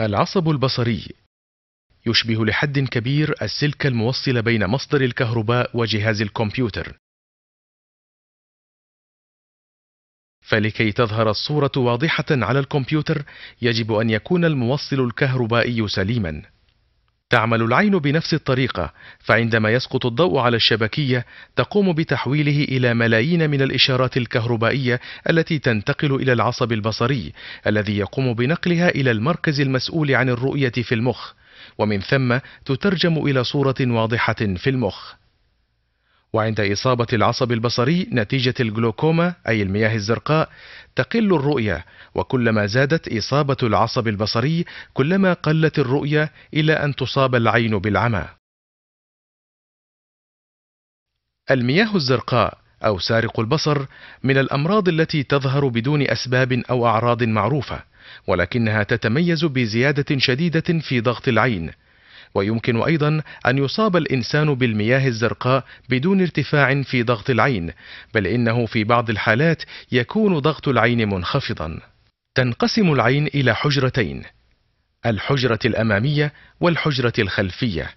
العصب البصري يشبه لحد كبير السلك الموصل بين مصدر الكهرباء وجهاز الكمبيوتر فلكي تظهر الصورة واضحة على الكمبيوتر يجب أن يكون الموصل الكهربائي سليما تعمل العين بنفس الطريقة فعندما يسقط الضوء على الشبكية تقوم بتحويله إلى ملايين من الإشارات الكهربائية التي تنتقل إلى العصب البصري الذي يقوم بنقلها إلى المركز المسؤول عن الرؤية في المخ ومن ثم تترجم إلى صورة واضحة في المخ وعند إصابة العصب البصري نتيجة الجلوكوما أي المياه الزرقاء تقل الرؤية وكلما زادت إصابة العصب البصري كلما قلت الرؤية إلى أن تصاب العين بالعمى المياه الزرقاء أو سارق البصر من الأمراض التي تظهر بدون أسباب أو أعراض معروفة ولكنها تتميز بزيادة شديدة في ضغط العين ويمكن أيضا أن يصاب الإنسان بالمياه الزرقاء بدون ارتفاع في ضغط العين بل إنه في بعض الحالات يكون ضغط العين منخفضا تنقسم العين إلى حجرتين الحجرة الأمامية والحجرة الخلفية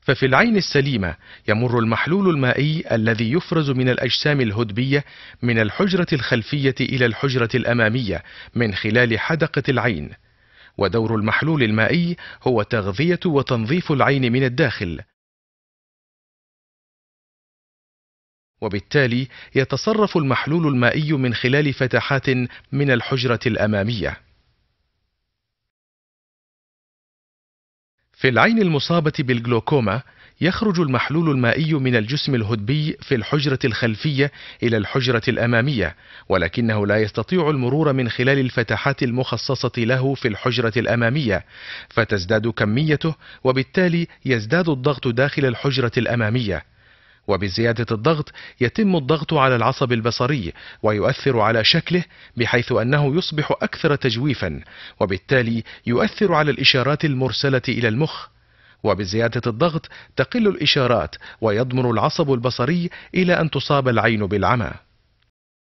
ففي العين السليمة يمر المحلول المائي الذي يفرز من الأجسام الهدبية من الحجرة الخلفية إلى الحجرة الأمامية من خلال حدقة العين ودور المحلول المائي هو تغذية وتنظيف العين من الداخل وبالتالي يتصرف المحلول المائي من خلال فتحات من الحجرة الأمامية في العين المصابة بالجلوكوما يخرج المحلول المائي من الجسم الهدبي في الحجرة الخلفية إلى الحجرة الأمامية ولكنه لا يستطيع المرور من خلال الفتحات المخصصة له في الحجرة الأمامية فتزداد كميته وبالتالي يزداد الضغط داخل الحجرة الأمامية وبزيادة الضغط يتم الضغط على العصب البصري ويؤثر على شكله بحيث أنه يصبح أكثر تجويفا وبالتالي يؤثر على الإشارات المرسلة إلى المخ وبزيادة الضغط تقل الإشارات ويضمر العصب البصري إلى أن تصاب العين بالعمى